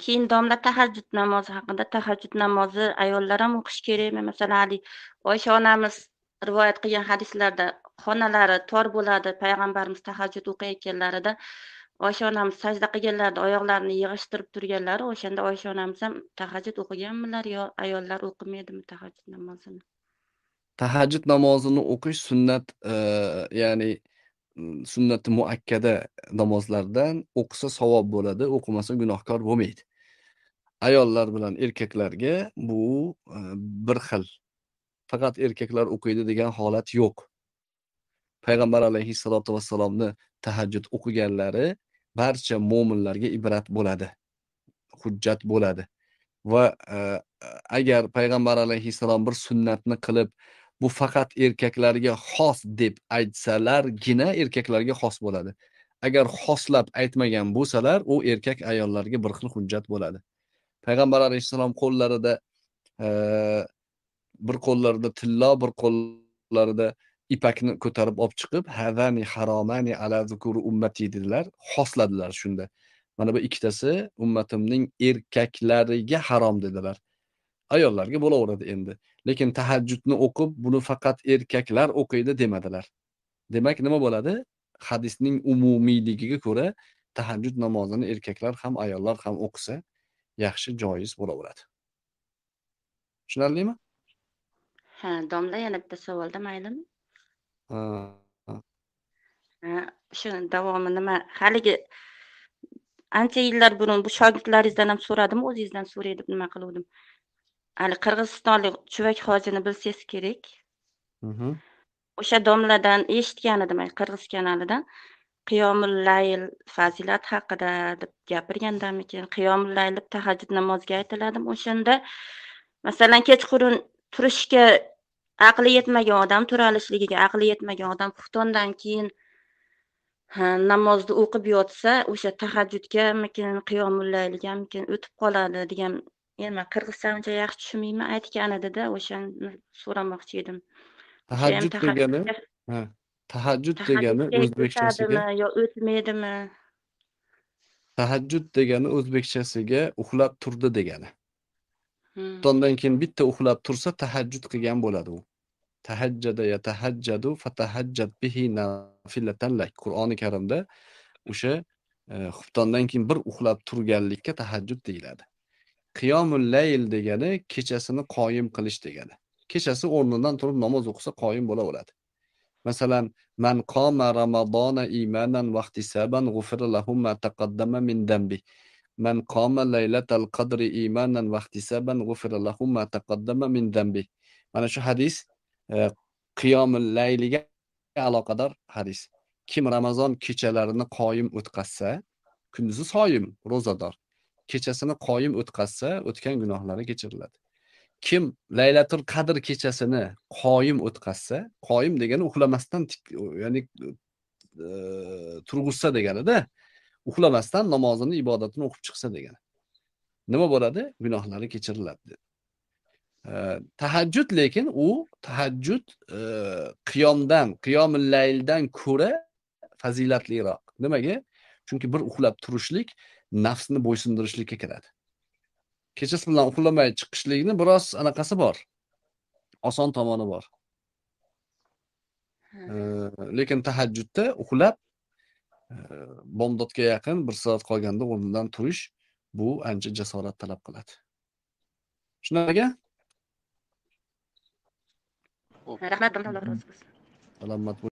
keyin domla tahajjud namozi haqida tahajjud namozi ayollar ham o'qishi kerakmi masalan haligi oysha onamiz rivoyat qilgan hadislarda xonalari tor bo'ladi payg'ambarimiz tahajjud o'qiyotganlarida oysha onamiz sajda qilganlarida oyoqlarini yig'ishtirib turganlari o'shanda oysha onamiz ham tahajjud o'qiganmilar yo ayollar o'qimaydimi tahajjud namozini tahajjud namozini o'qish sunnat ya'ni sunnati muakkada namozlardan o'qisa savob bo'ladi o'qimasa gunohkor bo'lmaydi ayollar bilan erkaklarga bu bir xil faqat erkaklar o'qiydi degan holat yo'q payg'ambar alayhissalotu vassalomni tahajjud o'qiganlari barcha mo'minlarga ibrat bo'ladi hujjat bo'ladi va agar payg'ambar alayhissalom bir sunnatni qilib bu faqat erkaklarga xos deb aytsalargina erkaklarga xos bo'ladi agar xoslab aytmagan bo'lsalar u erkak ayollarga bir xil hujjat bo'ladi payg'ambar alayhissalom qo'llarida e, bir qo'llarida tillo bir qo'llarida ipakni ko'tarib olib chiqib hazani haromani ala zukuri ummati dedilar xosladilar shunda mana bu ikkitasi ummatimning erkaklariga harom dedilar ayollarga bo'laveradi endi lekin tahajjudni o'qib buni faqat erkaklar o'qiydi demadilar demak nima bo'ladi hadisning umumiyligiga ko'ra tahajjud namozini erkaklar ham ayollar ham o'qisa yaxshi joiz bo'laveradi tushunarlimi ha domla yana bitta savolda maylimi shu davomi nima haligi ancha yillar burun bu shogirdlaringizdan ham so'radim o'zingizdan so'ray deb nima qiluvdim hali qirg'izistonlik chuvak hojini bilsangiz kerak mm-hmm. o'sha domladan eshitgan edim qirg'iz kanalidan qiyomul layl fazilat haqida deb gapirgandanmikin qiyomul layl deb tahajjud namoziga aytiladi o'shanda masalan kechqurun turishga aqli yetmagan odam tura olishligiga aqli yetmagan odam xuftondan keyin namozni o'qib yotsa o'sha tahajjudgamikin qiyomul laylgamikin o'tib qoladi degan nima qirg'izcha uncha yaxshi tushunmayman edida o'shani so'ramoqchi edim tahajjud degani ha tahajjud degani o'zbekchasiga yo o'tmaydimi tahajjud degani o'zbekchasiga uxlab turdi degani hmm. tongdan keyin bitta uxlab tursa tahajjud qilgan bo'ladi u tahajjada yatahajjadu fatahajjad bihi nafilatan lak qur'oni karimda o'sha e, xuftondan keyin bir uxlab turganlikka tahajjud deyiladi qiyomul layl degani kechasini qoyim qilish degani kechasi o'rnidan turib namoz o'qisa qoyim bo'laveradi masalan man qoma ramazona imanan vahtisaban g'ufira lahu ma taqaddama min dambi man qoma laylatal qadri imanan vahtisaban g'ufira lahu ma taqaddama min dambi mana shu hadis e, qiyomul layliga aloqador hadis kim ramazon kechalarini qoyim o'tkazsa kunduzi soyim ro'zador kechasini qoyim o'tkazsa o'tgan gunohlari kechiriladi kim laylatul qadr kechasini qoyim o'tkazsa qoyim degani uxlamasdan ya'ni e, turg'izsa deganida uxlamasdan namozini ibodatini o'qib chiqsa degani nima bo'ladi gunohlari kechiriladi dedi e, tahajjud lekin u tahajjud e, qiyomdan qiyomi layldan ko'ra fazilatliroq nimaga chunki bir uxlab turishlik nafsni bo'ysundirishlikka kiradi kechasi bilan uxlamay chiqishlikni biroz anaqasi bor oson tomoni bor lekin tahajjudda uxlab e, bomdodga yaqin bir soat qolganda o'rnidan turish bu ancha jasorat talab qiladi shunaqa rahmat alloh rozi bo'lsin salomat